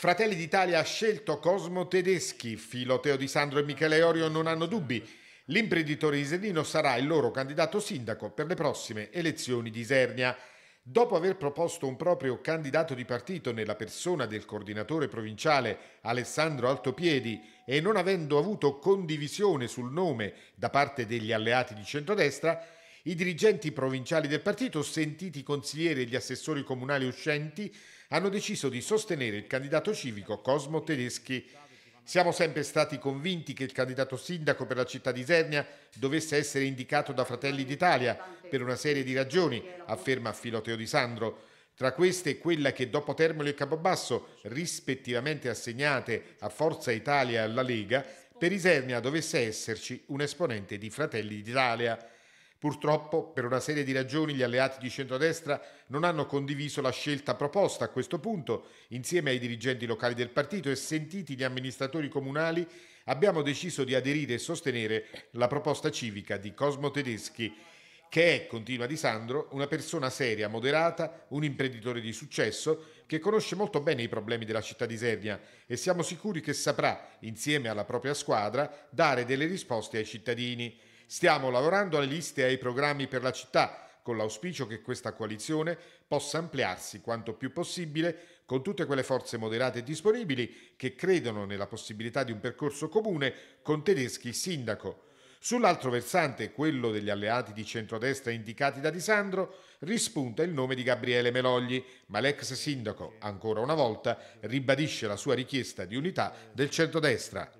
Fratelli d'Italia ha scelto Cosmo Tedeschi, Filoteo Di Sandro e Michele Orio non hanno dubbi. L'imprenditore iserino sarà il loro candidato sindaco per le prossime elezioni di Isernia. Dopo aver proposto un proprio candidato di partito nella persona del coordinatore provinciale Alessandro Altopiedi e non avendo avuto condivisione sul nome da parte degli alleati di centrodestra, i dirigenti provinciali del partito, sentiti i consiglieri e gli assessori comunali uscenti, hanno deciso di sostenere il candidato civico Cosmo Tedeschi. Siamo sempre stati convinti che il candidato sindaco per la città di Isernia dovesse essere indicato da Fratelli d'Italia per una serie di ragioni, afferma Filoteo Di Sandro. Tra queste quella che dopo Termoli e Capobasso, rispettivamente assegnate a Forza Italia e alla Lega, per Isernia dovesse esserci un esponente di Fratelli d'Italia. Purtroppo, per una serie di ragioni, gli alleati di centrodestra non hanno condiviso la scelta proposta a questo punto. Insieme ai dirigenti locali del partito e sentiti gli amministratori comunali, abbiamo deciso di aderire e sostenere la proposta civica di Cosmo Tedeschi, che è, continua Di Sandro, una persona seria, moderata, un imprenditore di successo che conosce molto bene i problemi della città di Sernia e siamo sicuri che saprà, insieme alla propria squadra, dare delle risposte ai cittadini. Stiamo lavorando alle liste e ai programmi per la città, con l'auspicio che questa coalizione possa ampliarsi quanto più possibile con tutte quelle forze moderate disponibili che credono nella possibilità di un percorso comune con tedeschi sindaco. Sull'altro versante, quello degli alleati di centrodestra indicati da Di Sandro, rispunta il nome di Gabriele Melogli, ma l'ex sindaco, ancora una volta, ribadisce la sua richiesta di unità del centrodestra.